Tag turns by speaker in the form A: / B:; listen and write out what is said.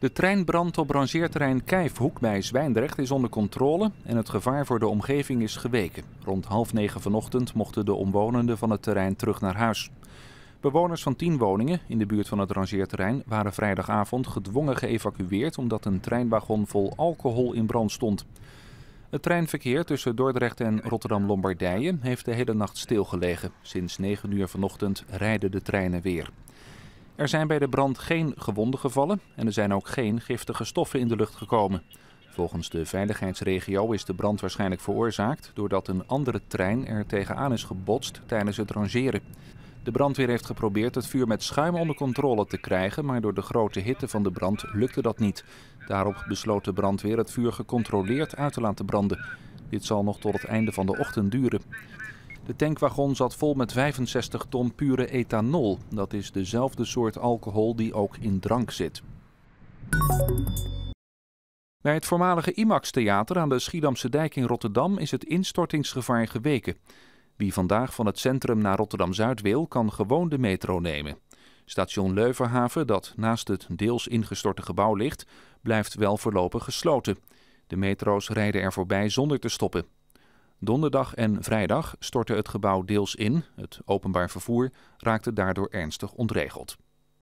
A: De treinbrand op rangeerterrein Kijfhoek bij Zwijndrecht is onder controle en het gevaar voor de omgeving is geweken. Rond half negen vanochtend mochten de omwonenden van het terrein terug naar huis. Bewoners van tien woningen in de buurt van het rangeerterrein waren vrijdagavond gedwongen geëvacueerd omdat een treinwagon vol alcohol in brand stond. Het treinverkeer tussen Dordrecht en Rotterdam-Lombardije heeft de hele nacht stilgelegen. Sinds 9 uur vanochtend rijden de treinen weer. Er zijn bij de brand geen gewonden gevallen en er zijn ook geen giftige stoffen in de lucht gekomen. Volgens de veiligheidsregio is de brand waarschijnlijk veroorzaakt doordat een andere trein er tegenaan is gebotst tijdens het rangeren. De brandweer heeft geprobeerd het vuur met schuim onder controle te krijgen, maar door de grote hitte van de brand lukte dat niet. Daarop besloot de brandweer het vuur gecontroleerd uit te laten branden. Dit zal nog tot het einde van de ochtend duren. De tankwagon zat vol met 65 ton pure ethanol. Dat is dezelfde soort alcohol die ook in drank zit. Bij het voormalige IMAX-theater aan de Schiedamse dijk in Rotterdam is het instortingsgevaar geweken. Wie vandaag van het centrum naar Rotterdam-Zuid wil, kan gewoon de metro nemen. Station Leuvenhaven, dat naast het deels ingestorte gebouw ligt, blijft wel voorlopig gesloten. De metro's rijden er voorbij zonder te stoppen. Donderdag en vrijdag stortte het gebouw deels in. Het openbaar vervoer raakte daardoor ernstig ontregeld.